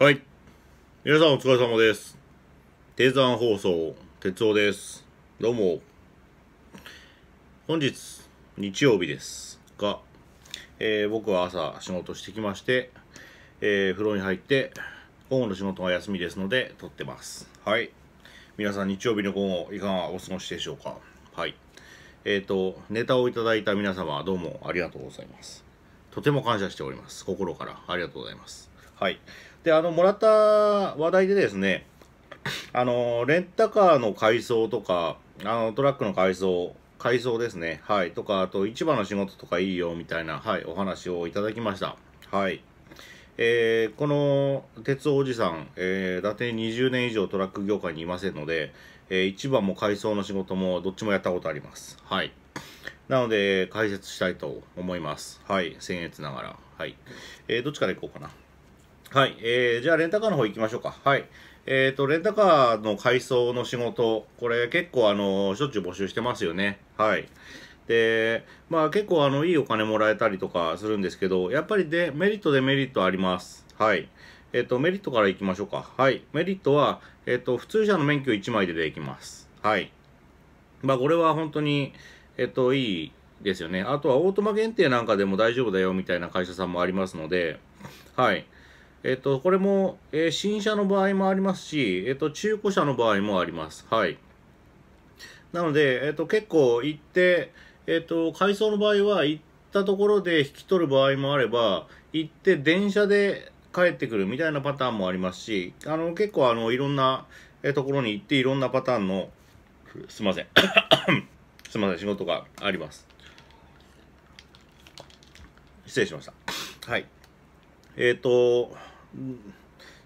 はい。皆さんお疲れ様です。低山放送、哲夫です。どうも。本日、日曜日ですが、えー、僕は朝仕事してきまして、えー、風呂に入って、午後の仕事が休みですので、撮ってます。はい。皆さん日曜日の午後、いかがお過ごしでしょうか。はい。えっ、ー、と、ネタをいただいた皆様、どうもありがとうございます。とても感謝しております。心からありがとうございます。はい。で、あの、もらった話題でですね、あの、レンタカーの改装とか、あの、トラックの改装、改装ですね。はい。とか、あと、市場の仕事とかいいよ、みたいな、はい、お話をいただきました。はい。えー、この鉄おじさん、えー、伊達20年以上トラック業界にいませんので、えー、市場も改装の仕事もどっちもやったことあります。はい。なので、解説したいと思います。はい。僭越ながら。はい。えー、どっちからいこうかな。はい、えー、じゃあレンタカーの方行きましょうか。はい。えっ、ー、と、レンタカーの改装の仕事、これ結構あの、しょっちゅう募集してますよね。はい。で、まあ結構あの、いいお金もらえたりとかするんですけど、やっぱりで、メリットデメリットあります。はい。えっ、ー、と、メリットから行きましょうか。はい。メリットは、えっ、ー、と、普通車の免許1枚でできます。はい。まあこれは本当に、えっ、と、いいですよね。あとはオートマ限定なんかでも大丈夫だよみたいな会社さんもありますので、はい。えっと、これも、えー、新車の場合もありますし、えっと、中古車の場合もあります。はい。なので、えっと、結構行って、えっと、改装の場合は行ったところで引き取る場合もあれば、行って電車で帰ってくるみたいなパターンもありますし、あの、結構あの、いろんなところに行っていろんなパターンの、すいません。すいません、仕事があります。失礼しました。はい。えっ、ー、と、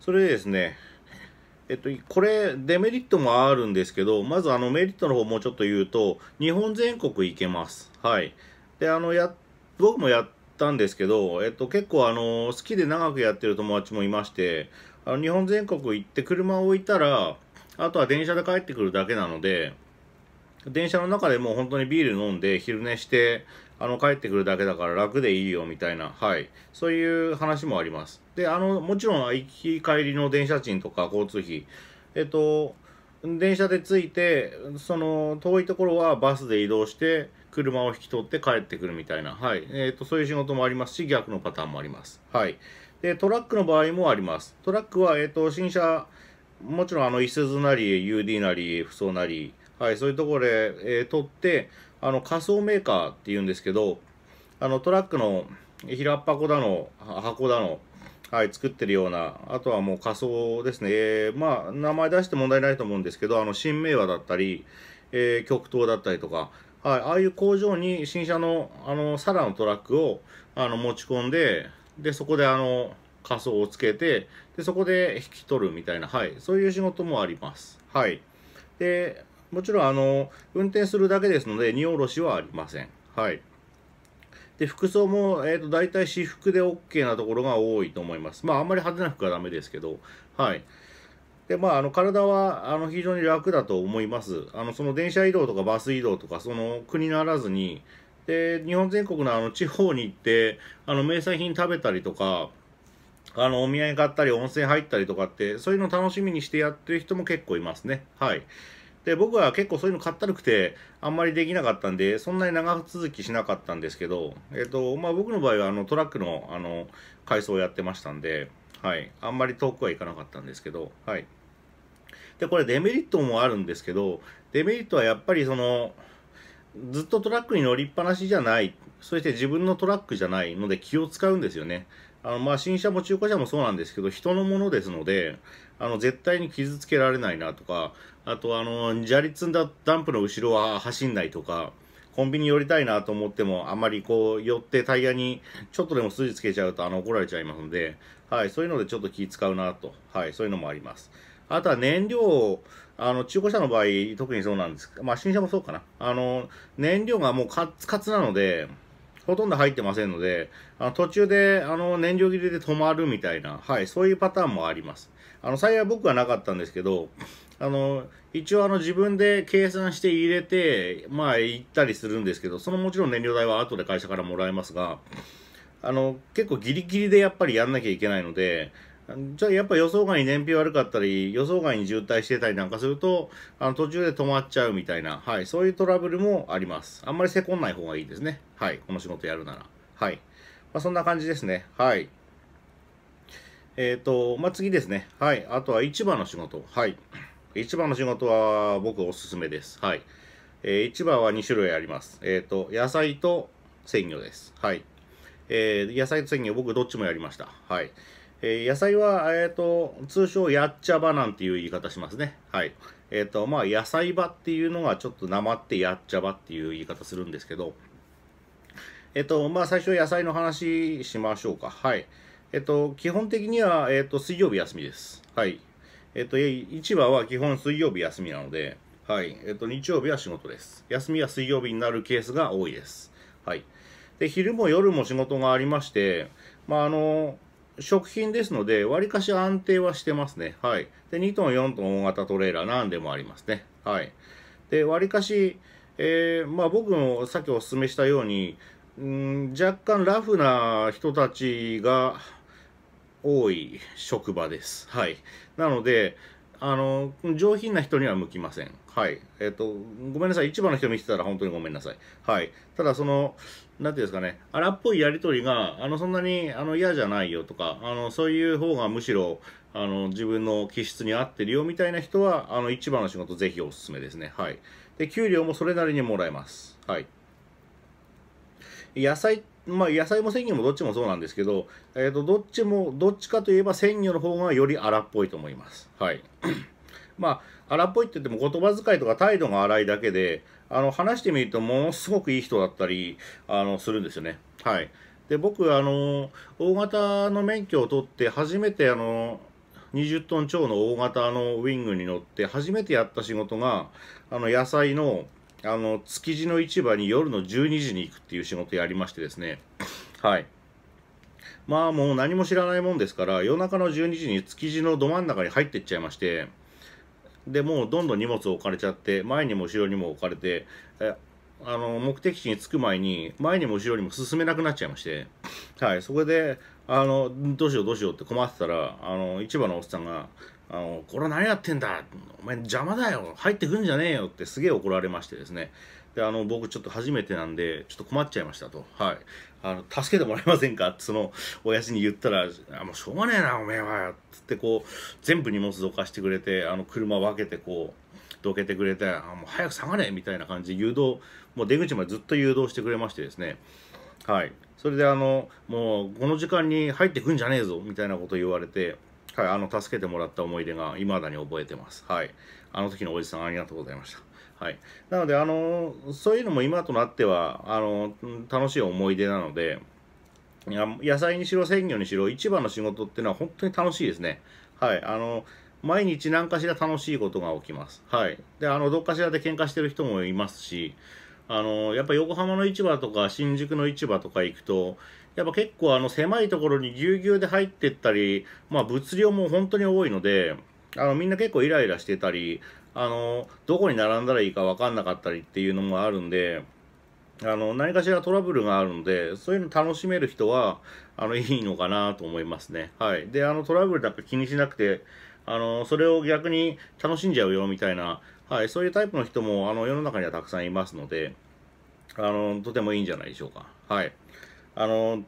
それでですね、えっと、これ、デメリットもあるんですけど、まずあのメリットの方もうちょっと言うと、日本全国行けます。はい。で、あの、や、僕もやったんですけど、えっと、結構あの、好きで長くやってる友達もいまして、あの日本全国行って車を置いたら、あとは電車で帰ってくるだけなので、電車の中でもう本当にビール飲んで昼寝してあの帰ってくるだけだから楽でいいよみたいな、はい、そういう話もあります。であのもちろん行き帰りの電車賃とか交通費、えっと、電車で着いてその遠いところはバスで移動して車を引き取って帰ってくるみたいな、はいえっとそういう仕事もありますし逆のパターンもあります。はい、でトラックの場合もあります。トラックは、えっと新車もちろんあの、いすゞなり、UD なり、服装なり、はい、そういうところで、えー、取って、あの、仮想メーカーって言うんですけど、あの、トラックの平っ箱だの、箱だの、はい、作ってるような、あとはもう仮想ですね。えー、まあ、名前出して問題ないと思うんですけど、あの、新名和だったり、えー、極東だったりとか、はい、ああいう工場に新車の、あの、サラのトラックを、あの、持ち込んで、で、そこであの、仮想をつけて、で、そこで引き取るみたいな、はい、そういう仕事もあります。はい。で、もちろん、あの、運転するだけですので、荷下ろしはありません。はい。で、服装も、えっ、ー、と、大体私服で OK なところが多いと思います。まあ、あんまり派手な服はダメですけど、はい。で、まあ、あの、体は、あの、非常に楽だと思います。あの、その電車移動とかバス移動とか、その、国ならずに、で、日本全国のあの、地方に行って、あの、名産品食べたりとか、あの、お土産買ったり、温泉入ったりとかって、そういうの楽しみにしてやってる人も結構いますね。はい。で、僕は結構そういうのかったるくて、あんまりできなかったんで、そんなに長続きしなかったんですけど、えっ、と、まあ僕の場合はあのトラックの、あの、改装をやってましたんで、はい。あんまり遠くはいかなかったんですけど、はい。で、これデメリットもあるんですけど、デメリットはやっぱりその、ずっとトラックに乗りっぱなしじゃない、そして自分のトラックじゃないので気を使うんですよね。あのまあ新車も中古車もそうなんですけど人のものですのであの絶対に傷つけられないなとかあとあの砂利積んだダンプの後ろは走んないとかコンビニ寄りたいなと思ってもあんまりこう寄ってタイヤにちょっとでも筋つけちゃうとあの怒られちゃいますので、はい、そういうのでちょっと気使うなと、はい、そういうのもあります。あとは燃料、あの中古車の場合、特にそうなんですまあ、新車もそうかな、あの燃料がもうカツカツなので、ほとんど入ってませんので、あの途中であの燃料切れで止まるみたいな、はい、そういうパターンもあります。あの最悪僕はなかったんですけど、あの一応あの自分で計算して入れて、まあ行ったりするんですけど、そのもちろん燃料代は後で会社からもらえますが、あの結構ギリギリでやっぱりやんなきゃいけないので、じゃあやっぱ予想外に燃費悪かったり、予想外に渋滞してたりなんかすると、あの途中で止まっちゃうみたいな、はい、そういうトラブルもあります。あんまりせこんない方がいいですね。はい、この仕事やるなら。はい。まあ、そんな感じですね。はい。えっ、ー、と、まあ、次ですね。はい。あとは市場の仕事。はい。市場の仕事は僕おすすめです。はい。えー、市場は2種類あります。えっ、ー、と、野菜と鮮魚です。はい。えー、野菜と鮮魚僕どっちもやりました。はい。えー、野菜は、えーと、通称やっちゃばなんていう言い方しますね。はい。えっ、ー、と、まあ、野菜場っていうのがちょっとなまってやっちゃばっていう言い方するんですけど、えっ、ー、と、まあ、最初野菜の話しましょうか。はい。えっ、ー、と、基本的には、えっ、と、水曜日休みです。はい。えっ、と、市場は基本水曜日休みなので、はい。えっ、と、日曜日は仕事です。休みは水曜日になるケースが多いです。はい。で、昼も夜も仕事がありまして、まあ、あの、食品ですので、わりかし安定はしてますね。はい。で、2トン、4トン大型トレーラー、なんでもありますね。はい。で、わりかし、えー、まあ僕もさっきお勧めしたように、んん、若干ラフな人たちが多い職場です。はい。なので、あの、上品な人には向きません。はい。えっ、ー、と、ごめんなさい。市場の人見てたら本当にごめんなさい。はい。ただ、その、なんていうんですかね、荒っぽいやりとりが、あの、そんなに、あの、嫌じゃないよとか、あの、そういう方がむしろ、あの、自分の気質に合ってるよみたいな人は、あの、市場の仕事ぜひおすすめですね。はい。で、給料もそれなりにもらえます。はい。野菜まあ、野菜も鮮魚もどっちもそうなんですけど、えー、とどっちもどっちかといえば鮮魚の方がより荒っぽいと思います。はい まあ、荒っぽいって言っても言葉遣いとか態度が荒いだけであの話してみるとものすごくいい人だったりあのするんですよね。はい、で僕あの大型の免許を取って初めてあの20トン超の大型のウィングに乗って初めてやった仕事があの野菜のあの築地の市場に夜の12時に行くっていう仕事やりましてですね、はい。まあもう何も知らないもんですから、夜中の12時に築地のど真ん中に入ってっちゃいまして、でもうどんどん荷物を置かれちゃって、前にも後ろにも置かれて、えあの目的地に着く前に、前にも後ろにも進めなくなっちゃいまして、はい、そこで、あのどうしようどうしようって困ってたら、あの市場のおっさんが、あの、これ何やってんだお前邪魔だよ入ってくんじゃねえよってすげえ怒られましてですね。で、あの、僕ちょっと初めてなんで、ちょっと困っちゃいましたと。はい。あの、助けてもらえませんかってその、親父に言ったら、あ、もうしょうがねえな、おめえは。つってこう、全部荷物どかしてくれて、あの、車分けてこう、どけてくれて、あ、もう早く下がれみたいな感じで誘導、もう出口までずっと誘導してくれましてですね。はい。それであの、もうこの時間に入ってくんじゃねえぞ、みたいなこと言われて、はい、あの助けてもらった思い出が未だに覚えてます。はい、あの時のおじさんありがとうございました。はい、なのであのそういうのも今となってはあの楽しい思い出なので野菜にしろ鮮魚にしろ市場の仕事っていうのは本当に楽しいですね。はい、あの毎日何かしら楽しいことが起きます。はい、であのどっかしらで喧嘩してる人もいますしあのやっぱ横浜の市場とか新宿の市場とか行くとやっぱ結構あの狭いところにぎゅうぎゅうで入ってったり、まあ、物量も本当に多いのであのみんな結構イライラしてたりあのどこに並んだらいいか分かんなかったりっていうのもあるんで。あの何かしらトラブルがあるので、そういうの楽しめる人はあのいいのかなと思いますね。はい、であのトラブルなんか気にしなくてあの、それを逆に楽しんじゃうよみたいな、はい、そういうタイプの人もあの世の中にはたくさんいますのであの、とてもいいんじゃないでしょうか。はいあの、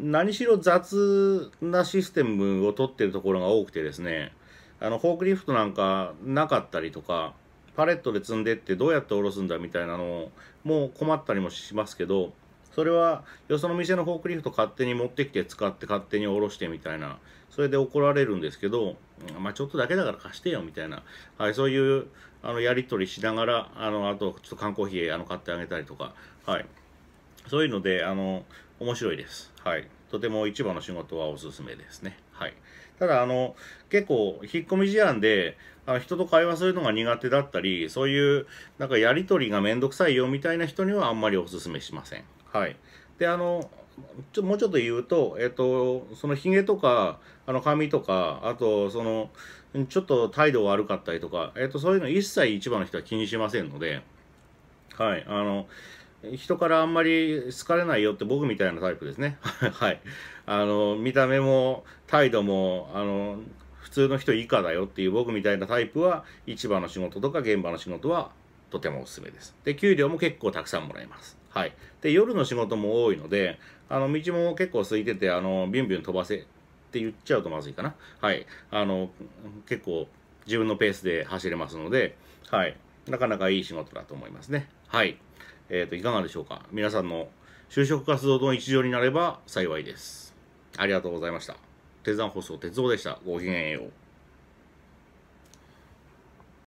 何しろ雑なシステムを取ってるところが多くてですね、あの、フォークリフトなんかなかったりとか、パレットで積んでってどうやって下ろすんだみたいなのも困ったりもしますけど、それはよその店のフォークリフト勝手に持ってきて使って勝手に下ろしてみたいな、それで怒られるんですけど、まあちょっとだけだから貸してよみたいな、はい、そういうあのやり取りしながら、あの、あとちょっと缶コーヒーあの買ってあげたりとか、はい。そういうので、あの、面白いです。はい。とても市場の仕事はおすすめですね。はい。ただ、あの、結構、引っ込み思案で、あの人と会話するのが苦手だったり、そういう、なんかやりとりがめんどくさいよみたいな人にはあんまりおすすめしません。はい。で、あの、ちょもうちょっと言うと、えっと、そのヒゲとか、あの髪とか、あと、その、ちょっと態度悪かったりとか、えっと、そういうの一切市場の人は気にしませんので、はい。あの、人からあんまり好かれないよって僕みたいなタイプですね。はい。あの、見た目も態度も、あの、普通の人以下だよっていう僕みたいなタイプは、市場の仕事とか現場の仕事はとてもおすすめです。で、給料も結構たくさんもらえます。はい。で、夜の仕事も多いので、あの、道も結構空いてて、あの、ビュンビュン飛ばせって言っちゃうとまずいかな。はい。あの、結構自分のペースで走れますので、はい。なかなかいい仕事だと思いますね。はい。えっ、ー、と、いかがでしょうか。皆さんの就職活動の一助になれば幸いです。ありがとうございました。鉄山放送、鉄道でした。ごきげんよう。